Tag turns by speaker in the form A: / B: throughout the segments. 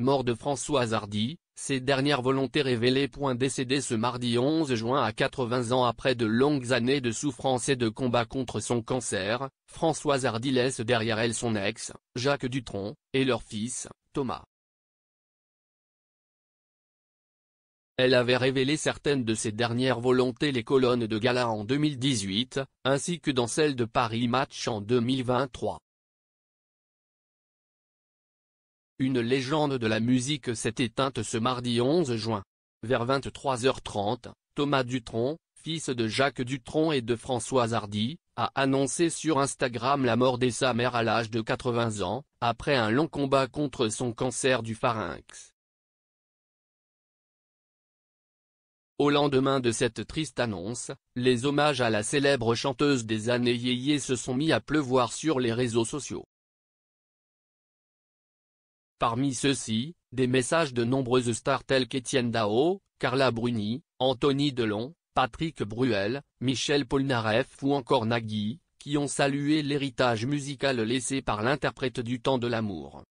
A: mort de Françoise Hardy, ses dernières volontés révélées. Point décédé ce mardi 11 juin à 80 ans après de longues années de souffrance et de combat contre son cancer, Françoise Hardy laisse derrière elle son ex, Jacques Dutronc, et leur fils, Thomas. Elle avait révélé certaines de ses dernières volontés les colonnes de gala en 2018, ainsi que dans celles de Paris Match en 2023. Une légende de la musique s'est éteinte ce mardi 11 juin. Vers 23h30, Thomas Dutronc, fils de Jacques Dutronc et de Françoise Hardy, a annoncé sur Instagram la mort de sa mère à l'âge de 80 ans, après un long combat contre son cancer du pharynx. Au lendemain de cette triste annonce, les hommages à la célèbre chanteuse des années yéyé se sont mis à pleuvoir sur les réseaux sociaux. Parmi ceux-ci, des messages de nombreuses stars telles qu'Étienne Dao, Carla Bruni, Anthony Delon, Patrick Bruel, Michel Polnareff ou encore Nagui, qui ont salué l'héritage musical laissé par l'interprète du temps de l'amour.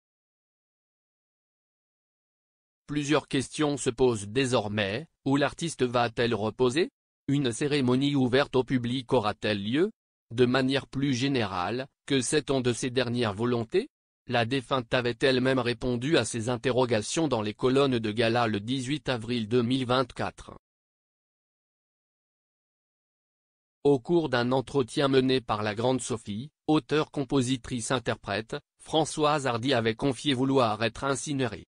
A: Plusieurs questions se posent désormais, où l'artiste va-t-elle reposer Une cérémonie ouverte au public aura-t-elle lieu De manière plus générale, que sait-on de ses dernières volontés la défunte avait elle-même répondu à ces interrogations dans les colonnes de Gala le 18 avril 2024. Au cours d'un entretien mené par la Grande Sophie, auteure-compositrice-interprète, Françoise Hardy avait confié vouloir être incinérée.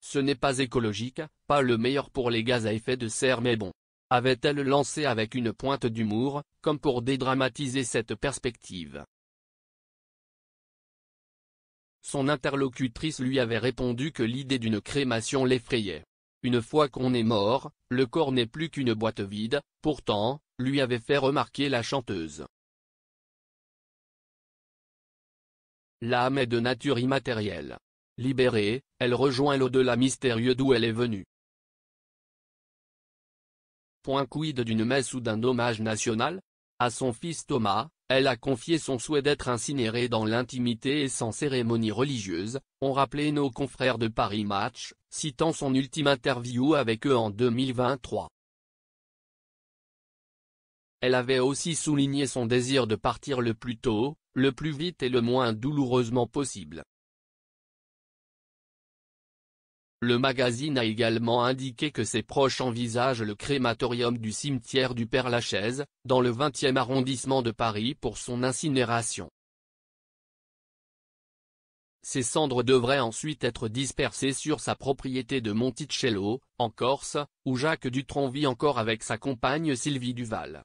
A: Ce n'est pas écologique, pas le meilleur pour les gaz à effet de serre mais bon. Avait-elle lancé avec une pointe d'humour, comme pour dédramatiser cette perspective son interlocutrice lui avait répondu que l'idée d'une crémation l'effrayait. Une fois qu'on est mort, le corps n'est plus qu'une boîte vide, pourtant, lui avait fait remarquer la chanteuse. L'âme est de nature immatérielle. Libérée, elle rejoint l'au-delà mystérieux d'où elle est venue. Point quid d'une messe ou d'un hommage national À son fils Thomas, elle a confié son souhait d'être incinérée dans l'intimité et sans cérémonie religieuse, ont rappelé nos confrères de Paris Match, citant son ultime interview avec eux en 2023. Elle avait aussi souligné son désir de partir le plus tôt, le plus vite et le moins douloureusement possible. Le magazine a également indiqué que ses proches envisagent le crématorium du cimetière du Père-Lachaise, dans le 20e arrondissement de Paris pour son incinération. Ses cendres devraient ensuite être dispersées sur sa propriété de Monticello, en Corse, où Jacques Dutronc vit encore avec sa compagne Sylvie Duval.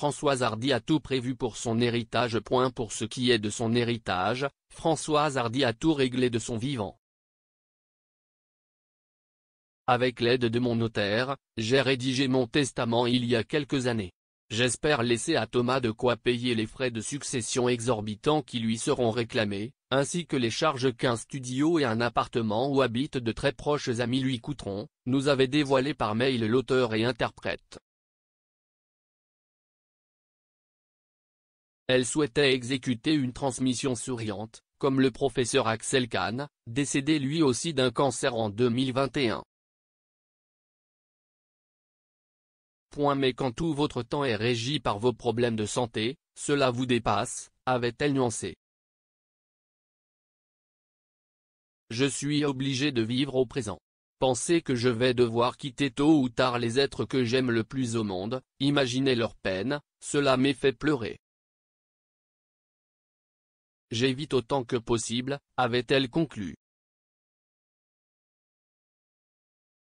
A: Françoise Hardy a tout prévu pour son héritage. Pour ce qui est de son héritage, Françoise Hardy a tout réglé de son vivant. Avec l'aide de mon notaire, j'ai rédigé mon testament il y a quelques années. J'espère laisser à Thomas de quoi payer les frais de succession exorbitants qui lui seront réclamés, ainsi que les charges qu'un studio et un appartement où habitent de très proches amis lui coûteront, nous avait dévoilé par mail l'auteur et interprète. Elle souhaitait exécuter une transmission souriante, comme le professeur Axel Kahn, décédé lui aussi d'un cancer en 2021. Point mais quand tout votre temps est régi par vos problèmes de santé, cela vous dépasse, avait-elle nuancé. Je suis obligé de vivre au présent. Penser que je vais devoir quitter tôt ou tard les êtres que j'aime le plus au monde, imaginer leur peine, cela m'est fait pleurer. J'évite autant que possible, avait-elle conclu.